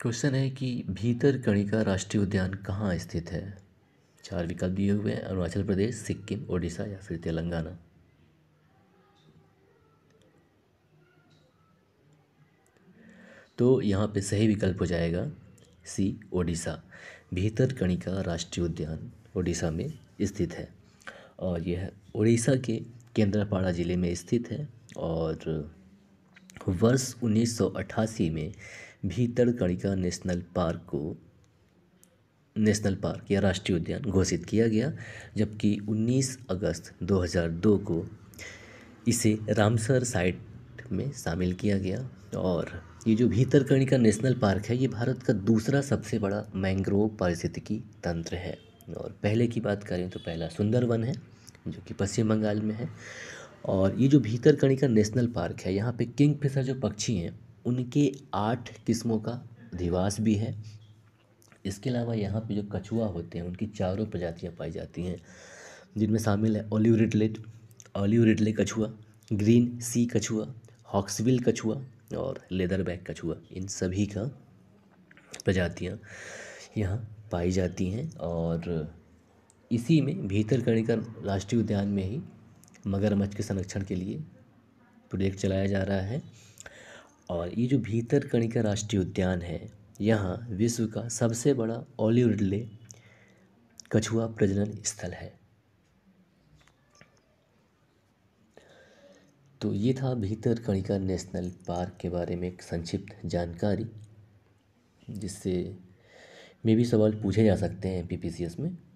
question है कि भीतर कणिका राष्ट्रीय उद्यान कहाँ स्थित है चार विकल्प दिए हुए हैं अरुणाचल प्रदेश सिक्किम ओडिशा या फिर तेलंगाना तो यहाँ पे सही विकल्प हो जाएगा सी ओडिशा भीतर कणिका राष्ट्रीय उद्यान ओडिशा में स्थित है और यह उड़ीसा के केंद्रापाड़ा ज़िले में स्थित है और वर्ष 1988 में भीतरकणिका नेशनल पार्क को नेशनल पार्क या राष्ट्रीय उद्यान घोषित किया गया जबकि 19 अगस्त 2002 को इसे रामसर साइट में शामिल किया गया और ये जो भीतरकणिका नेशनल पार्क है ये भारत का दूसरा सबसे बड़ा मैंग्रोव पारिस्थितिकी तंत्र है और पहले की बात करें तो पहला सुंदरवन है जो कि पश्चिम बंगाल में है और ये जो भीतर कणिका नेशनल पार्क है यहाँ पे फिशर जो पक्षी हैं उनके आठ किस्मों का अधिवास भी है इसके अलावा यहाँ पे जो कछुआ होते हैं उनकी चारों प्रजातियाँ पाई जाती हैं जिनमें शामिल है ओलिव रिटलेट ओलिव रिटले कछुआ ग्रीन सी कछुआ हॉक्सविल कछुआ और लेदर बैग कछुआ इन सभी का प्रजातियाँ यहाँ पाई जाती हैं और इसी में भीतर कणिका राष्ट्रीय उद्यान में ही मगरमच्छ के संरक्षण के लिए प्रोजेक्ट चलाया जा रहा है और ये जो भीतरकणिका राष्ट्रीय उद्यान है यहाँ विश्व का सबसे बड़ा ओलिव रिडले कछुआ प्रजनन स्थल है तो ये था भीतर कणिका नेशनल पार्क के बारे में एक संक्षिप्त जानकारी जिससे मे भी सवाल पूछे जा सकते हैं पी में